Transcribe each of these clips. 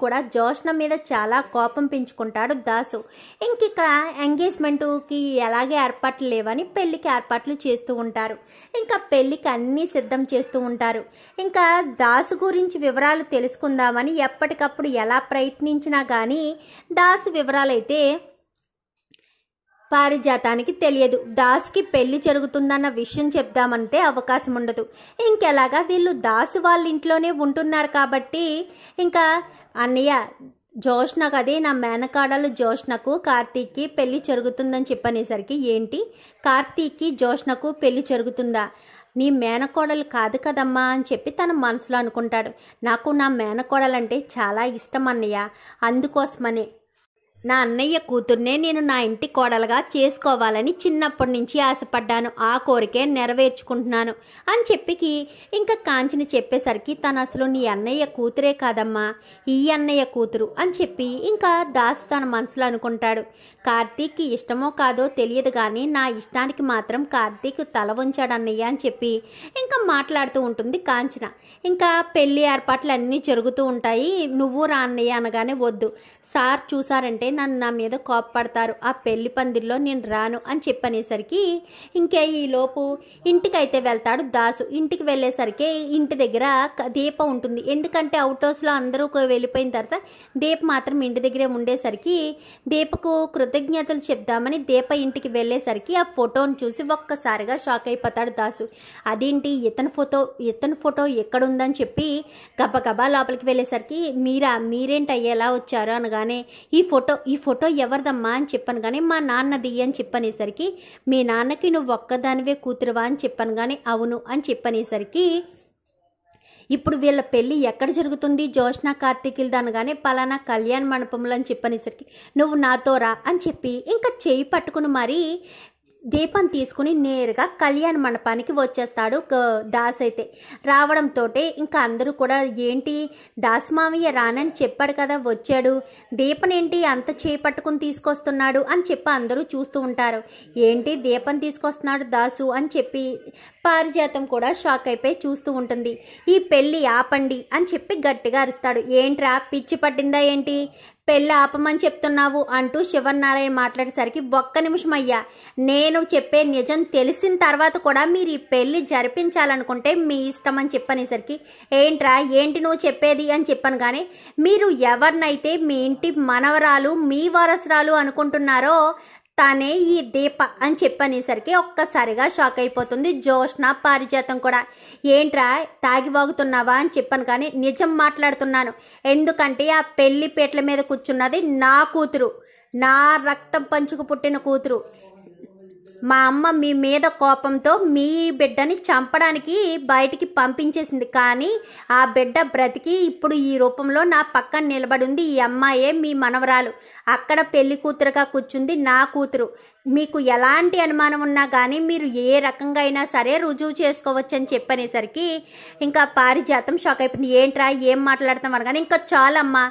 కూడా జోష్ణ మీద చాలా కోపం పెంచుకుంటాడు దాసు ఇంక ఇక్కడ ఎంగేజ్మెంట్కి ఎలాగే ఏర్పాట్లు లేవని పెళ్ళికి ఏర్పాట్లు చేస్తూ ఉంటారు ఇంకా పెళ్ళికి అన్నీ సిద్ధం చేస్తూ ఉంటారు ఇంకా దాసు గురించి వివరాలు తెలుసుకుందామని ఎప్పటికప్పుడు ఎలా ప్రయత్నించినా కానీ దాసు వివరాలైతే పారిజాతానికి తెలియదు దాసుకి పెళ్లి జరుగుతుందన్న విషయం చెప్దామంటే అవకాశం ఉండదు ఇంకెలాగా వీళ్ళు దాసు వాళ్ళ ఇంట్లోనే ఉంటున్నారు కాబట్టి ఇంకా అన్నయ్య జోష్నకు అదే నా మేనకాడలు జోష్ణకు కార్తీక్కి పెళ్లి జరుగుతుందని చెప్పనేసరికి ఏంటి కార్తీక్కి జోష్ణకు పెళ్లి జరుగుతుందా నీ మేనకోడలు కాదు కదమ్మా అని చెప్పి తన మనసులో అనుకుంటాడు నాకు నా మేనకోడలంటే చాలా ఇష్టం అన్నయ్య అందుకోసమనే నా అన్నయ్య కూతుర్నే నేను నా ఇంటి కోడలుగా చేసుకోవాలని చిన్నప్పటి నుంచి ఆశపడ్డాను ఆ కోరికే నెరవేర్చుకుంటున్నాను అని చెప్పికి ఇంకా కాంచిని చెప్పేసరికి తను అసలు నీ అన్నయ్య కూతురే కాదమ్మా ఈ అన్నయ్య కూతురు అని చెప్పి ఇంకా దాసు తన మనసులో అనుకుంటాడు కార్తీక్కి ఇష్టమో కాదో తెలియదు కానీ నా ఇష్టానికి మాత్రం కార్తీక్ తల ఉంచాడు అన్నయ్య అని చెప్పి ఇంకా మాట్లాడుతూ ఉంటుంది కాంచన ఇంకా పెళ్లి ఏర్పాట్లు అన్నీ జరుగుతూ ఉంటాయి నువ్వు రా అన్నయ్య అనగానే వద్దు సార్ చూసారంటే నన్ను నా మీద కోప్పడతారు ఆ పెళ్లి పందిరిలో నేను రాను అని చెప్పనేసరికి ఇంకే ఈలోపు ఇంటికైతే వెళ్తాడు దాసు ఇంటికి వెళ్ళేసరికి ఇంటి దగ్గర దీప ఉంటుంది ఎందుకంటే అవుట్ హౌస్లో అందరూ వెళ్ళిపోయిన తర్వాత దీప మాత్రం ఇంటి దగ్గరే ఉండేసరికి దీపకు కృతజ్ఞతలు చెప్దామని దీప ఇంటికి వెళ్ళేసరికి ఆ ఫోటోను చూసి ఒక్కసారిగా షాక్ అయిపోతాడు దాసు అదేంటి ఇతని ఫోటో ఇతని ఫోటో ఎక్కడుందని చెప్పి గబగబా లోపలికి వెళ్ళేసరికి మీరా మీరేంటి అయ్యేలా వచ్చారు అనగానే ఈ ఫోటో ఈ ఫోటో ఎవరిదమ్మా అని చెప్పాను కానీ మా నాన్నది అని చెప్పనేసరికి మీ నాన్నకి నువ్వు ఒక్కదానివే కూతురువా అని చెప్పాను కానీ అవును అని చెప్పనేసరికి ఇప్పుడు వీళ్ళ పెళ్ళి ఎక్కడ జరుగుతుంది జోష్న కార్తీకులు కానీ పలానా కళ్యాణ మండపంలో అని చెప్పనేసరికి నువ్వు నాతో రా అని చెప్పి ఇంకా చేయి పట్టుకుని మరీ దీపం తీసుకుని నేరుగా కళ్యాణ మండపానికి వచ్చేస్తాడు దాస్ అయితే రావడంతో ఇంకా అందరూ కూడా ఏంటి దాస్ మావయ్య రానని చెప్పాడు కదా వచ్చాడు దీపం ఏంటి అంత చేపట్టుకుని తీసుకొస్తున్నాడు అని చెప్పి అందరూ చూస్తూ ఉంటారు ఏంటి దీపం తీసుకొస్తున్నాడు దాసు అని చెప్పి పారిజాతం కూడా షాక్ అయిపోయి చూస్తూ ఉంటుంది ఈ పెళ్ళి ఆపండి అని చెప్పి గట్టిగా అరుస్తాడు ఏంట్రా పిచ్చి పట్టిందా ఏంటి పెళ్ళి ఆపమని చెప్తున్నావు అంటూ శివనారాయణ మాట్లాడేసరికి ఒక్క నిమిషం అయ్యా నేను చెప్పే నిజం తెలిసిన తర్వాత కూడా మీరు ఈ పెళ్ళి జరిపించాలనుకుంటే మీ ఇష్టం అని చెప్పనేసరికి ఏంట్రా ఏంటి నువ్వు చెప్పేది అని చెప్పాను కానీ మీరు ఎవరినైతే మీ ఇంటి మనవరాలు మీ వారసురాలు అనుకుంటున్నారో తనే ఈ దీప అని చెప్పనేసరికి ఒక్కసారిగా షాక్ అయిపోతుంది జోష్ణ పారిజాతం కూడా ఏంట్రా తాగి వాగుతున్నావా అని చెప్పాను కానీ నిజం మాట్లాడుతున్నాను ఎందుకంటే ఆ పెళ్లి పేట్ల మీద కూర్చున్నది నా కూతురు నా రక్తం పంచుకు పుట్టిన కూతురు మా అమ్మ మీ మీద కోపంతో మీ బిడ్డని చంపడానికి బయటికి పంపించేసింది కానీ ఆ బిడ్డ బ్రతికి ఇప్పుడు ఈ రూపంలో నా పక్కన నిలబడింది ఈ అమ్మాయే మీ మనవరాలు అక్కడ పెళ్లి కూతురుగా కూర్చుంది నా కూతురు మీకు ఎలాంటి అనుమానం ఉన్నా కానీ మీరు ఏ రకంగా అయినా సరే రుజువు చేసుకోవచ్చని చెప్పనేసరికి ఇంకా పారిజాతం షాక్ అయిపోయింది ఏంట్రా ఏం మాట్లాడతాం అనగానే ఇంకా చాలమ్మా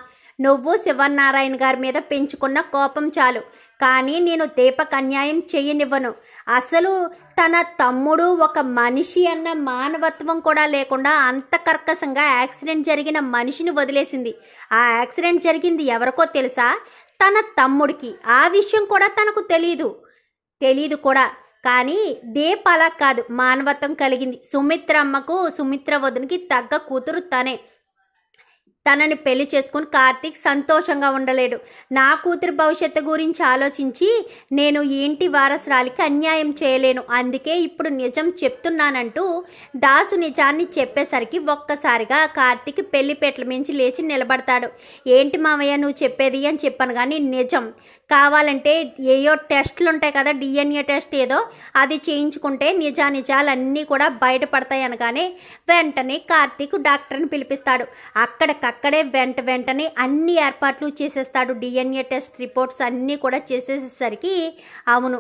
నువ్వు శివనారాయణ గారి మీద పెంచుకున్న కోపం చాలు కానీ నేను దీపక్ అన్యాయం చేయనివ్వను అసలు తన తమ్ముడు ఒక మనిషి అన్న మానవత్వం కూడా లేకుండా అంత కర్కశంగా యాక్సిడెంట్ జరిగిన మనిషిని వదిలేసింది ఆ యాక్సిడెంట్ జరిగింది ఎవరికో తెలుసా తన తమ్ముడికి ఆ విషయం కూడా తనకు తెలియదు తెలియదు కూడా కానీ దీప అలా కాదు మానవత్వం కలిగింది సుమిత్ర అమ్మకు సుమిత్ర వదునికి తగ్గ కూతురు తనే తనని పెళ్లి చేసుకుని కార్తీక్ సంతోషంగా ఉండలేడు నా కూతురు భవిష్యత్తు గురించి ఆలోచించి నేను ఇంటి వారసురాలికి అన్యాయం చేయలేను అందుకే ఇప్పుడు నిజం చెప్తున్నానంటూ దాసు నిజాన్ని చెప్పేసరికి ఒక్కసారిగా కార్తీక్ పెళ్లిపేట్ల మించి లేచి నిలబడతాడు ఏంటి మామయ్య నువ్వు చెప్పేది అని చెప్పాను కానీ నిజం కావాలంటే ఏయో టెస్ట్లు ఉంటాయి కదా డిఎన్ఏ టెస్ట్ ఏదో అది చేయించుకుంటే నిజా నిజాలన్నీ కూడా బయటపడతాయి అనగానే వెంటనే కార్తీక్ డాక్టర్ని పిలిపిస్తాడు అక్కడ అక్కడే వెంట వెంటనే అన్ని ఏర్పాట్లు చేసేస్తాడు డిఎన్ఏ టెస్ట్ రిపోర్ట్స్ అన్నీ కూడా చేసేసేసరికి అవును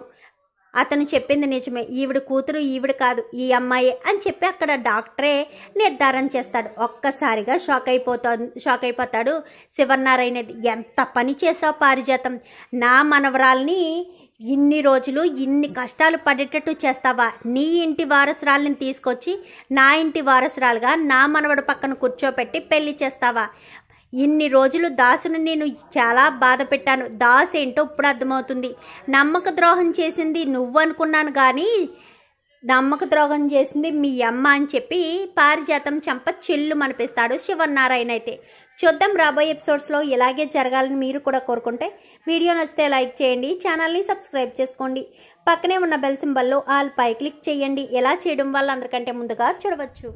అతను చెప్పింది నిజమే ఈవిడ కూతురు ఈవిడ కాదు ఈ అమ్మాయి అని చెప్పి అక్కడ డాక్టరే నిర్ధారణ చేస్తాడు ఒక్కసారిగా షాక్ అయిపోతా షాక్ అయిపోతాడు శివన్నారాయణ ఎంత పని చేసావు పారిజాతం నా మనవరాల్ని ఇన్ని రోజులు ఇన్ని కష్టాలు పడేటట్టు చేస్తావా నీ ఇంటి వారసురాలని తీసుకొచ్చి నా ఇంటి వారసురాలుగా నా మనవడు పక్కన కూర్చోపెట్టి పెళ్లి చేస్తావా ఇన్ని రోజులు దాసును నేను చాలా బాధ పెట్టాను దాస్ ఏంటో ఇప్పుడు అర్థమవుతుంది నమ్మక ద్రోహం చేసింది నువ్వు అనుకున్నాను కానీ నమ్మక ద్రోహం చేసింది మీ అమ్మ అని చెప్పి పారిజాతం చంప చెల్లు మనిపిస్తాడు శివనారాయణ అయితే చూద్దాం రాబోయే ఎపిసోడ్స్లో ఇలాగే జరగాలని మీరు కూడా కోరుకుంటే వీడియో నచ్చితే లైక్ చేయండి ఛానల్ని సబ్స్క్రైబ్ చేసుకోండి పక్కనే ఉన్న బెల్ సింబల్లో ఆల్ పై క్లిక్ చేయండి ఎలా చేయడం వల్ల అందరికంటే ముందుగా చూడవచ్చు